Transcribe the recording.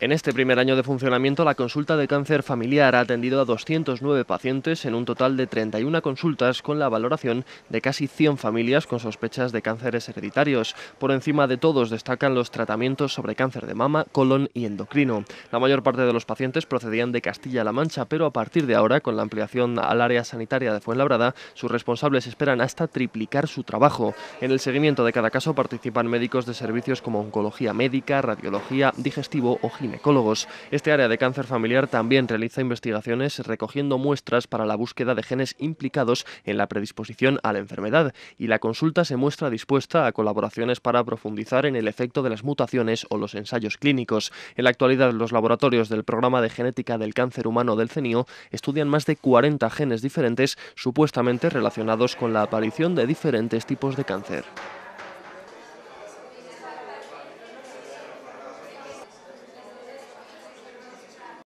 En este primer año de funcionamiento, la consulta de cáncer familiar ha atendido a 209 pacientes en un total de 31 consultas con la valoración de casi 100 familias con sospechas de cánceres hereditarios. Por encima de todos destacan los tratamientos sobre cáncer de mama, colon y endocrino. La mayor parte de los pacientes procedían de Castilla-La Mancha, pero a partir de ahora, con la ampliación al área sanitaria de Fuenlabrada, sus responsables esperan hasta triplicar su trabajo. En el seguimiento de cada caso participan médicos de servicios como oncología médica, radiología, digestivo o ginecología ginecólogos. Este área de cáncer familiar también realiza investigaciones recogiendo muestras para la búsqueda de genes implicados en la predisposición a la enfermedad y la consulta se muestra dispuesta a colaboraciones para profundizar en el efecto de las mutaciones o los ensayos clínicos. En la actualidad, los laboratorios del programa de genética del cáncer humano del CENIO estudian más de 40 genes diferentes supuestamente relacionados con la aparición de diferentes tipos de cáncer.